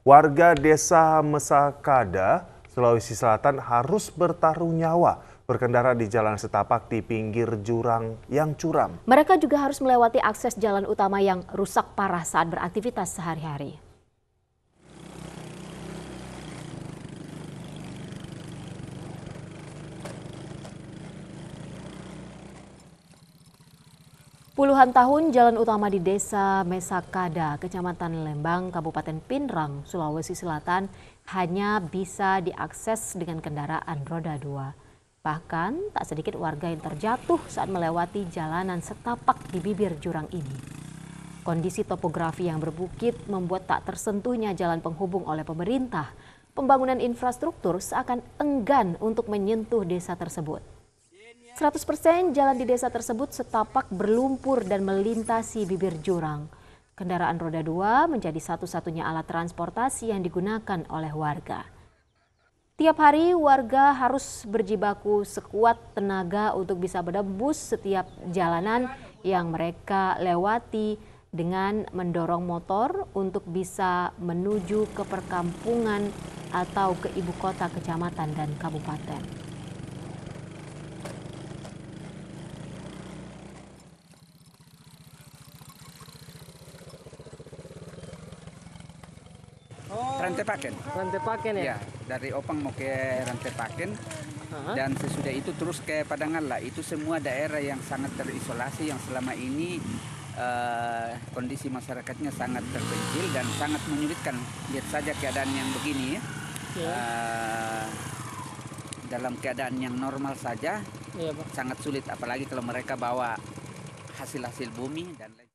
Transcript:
Warga desa Mesakada, Sulawesi Selatan harus bertaruh nyawa berkendara di jalan setapak di pinggir jurang yang curam. Mereka juga harus melewati akses jalan utama yang rusak parah saat beraktivitas sehari-hari. Puluhan tahun jalan utama di Desa Mesakada, Kecamatan Lembang, Kabupaten Pinrang, Sulawesi Selatan hanya bisa diakses dengan kendaraan roda dua. Bahkan tak sedikit warga yang terjatuh saat melewati jalanan setapak di bibir jurang ini. Kondisi topografi yang berbukit membuat tak tersentuhnya jalan penghubung oleh pemerintah. Pembangunan infrastruktur seakan enggan untuk menyentuh desa tersebut. 100% jalan di desa tersebut setapak berlumpur dan melintasi bibir jurang. Kendaraan roda dua menjadi satu-satunya alat transportasi yang digunakan oleh warga. Tiap hari warga harus berjibaku sekuat tenaga untuk bisa menembus setiap jalanan yang mereka lewati dengan mendorong motor untuk bisa menuju ke perkampungan atau ke ibu kota kecamatan dan kabupaten. Oh. Rantepaken. Rantepaken ya? ya. dari Opang mau ke Rantepaken. Aha. Dan sesudah itu terus ke lah. Itu semua daerah yang sangat terisolasi yang selama ini uh, kondisi masyarakatnya sangat terpencil dan sangat menyulitkan. Lihat saja keadaan yang begini ya. Yeah. Uh, dalam keadaan yang normal saja iya, Pak. sangat sulit apalagi kalau mereka bawa hasil-hasil bumi dan lain